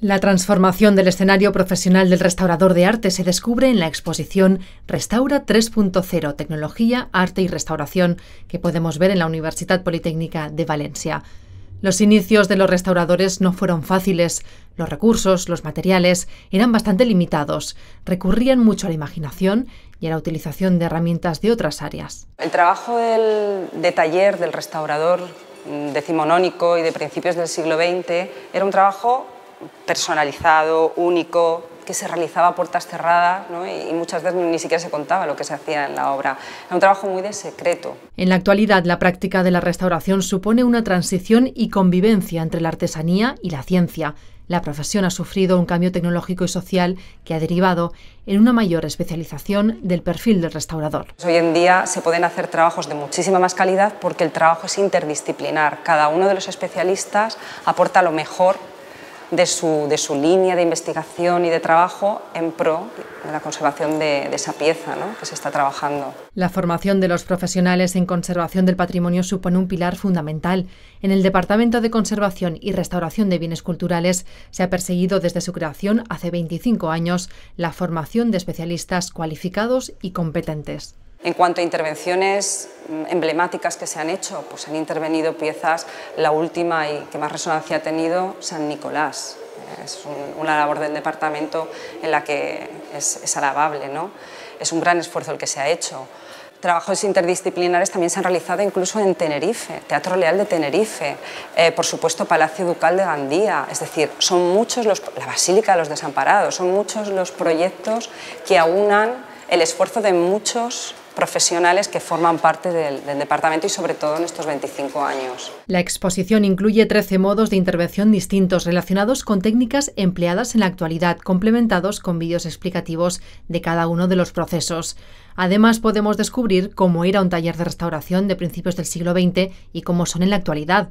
La transformación del escenario profesional del restaurador de arte se descubre en la exposición Restaura 3.0, Tecnología, Arte y Restauración, que podemos ver en la Universidad Politécnica de Valencia. Los inicios de los restauradores no fueron fáciles, los recursos, los materiales eran bastante limitados, recurrían mucho a la imaginación y a la utilización de herramientas de otras áreas. El trabajo del, de taller del restaurador mm, decimonónico y de principios del siglo XX era un trabajo personalizado, único, que se realizaba a puertas cerradas y muchas veces ni siquiera se contaba lo que se hacía en la obra. Era un trabajo muy de secreto. En la actualidad, la práctica de la restauración supone una transición y convivencia entre la artesanía y la ciencia. La profesión ha sufrido un cambio tecnológico y social que ha derivado en una mayor especialización del perfil del restaurador. Pues hoy en día se pueden hacer trabajos de muchísima más calidad porque el trabajo es interdisciplinar. Cada uno de los especialistas aporta lo mejor de su, de su línea de investigación y de trabajo en pro de la conservación de, esa pieza que se está trabajando. La formación de los profesionales en conservación del patrimonio supone un pilar fundamental. En el Departamento de Conservación y Restauración de Bienes Culturales se ha perseguido desde su creación hace 25 años la formación de especialistas cualificados y competentes. En cuanto a intervenciones Mm, emblemáticas que se han hecho, pues han intervenido piezas, la última y que más resonancia ha tenido, San Nicolás. Eh, es una labor del departamento en la que es, alabable, ¿no? Es un gran esfuerzo el que se ha hecho. Trabajos interdisciplinares también se han realizado incluso en Tenerife, Teatro Leal de Tenerife, eh, por supuesto Palacio Ducal de Gandía, es decir, son muchos los, la Basílica de los Desamparados, son muchos los proyectos que aunan el esfuerzo de muchos profesionales que forman parte del, departamento y sobre todo en estos 25 años. La exposición incluye 13 modos de intervención distintos relacionados con técnicas empleadas en la actualidad, complementados con vídeos explicativos de cada uno de los procesos. Además, podemos descubrir cómo era un taller de restauración de principios del siglo XX y cómo son en la actualidad.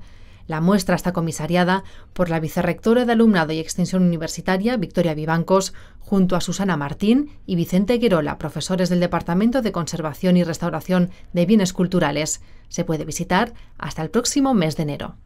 La muestra está comisariada por la vicerrectora de Alumnado y Extensión Universitaria, Victoria Vivancos, junto a Susana Martín y Vicente Querola, profesores del Departamento de Conservación y Restauración de Bienes Culturales. Se puede visitar hasta el próximo mes de enero.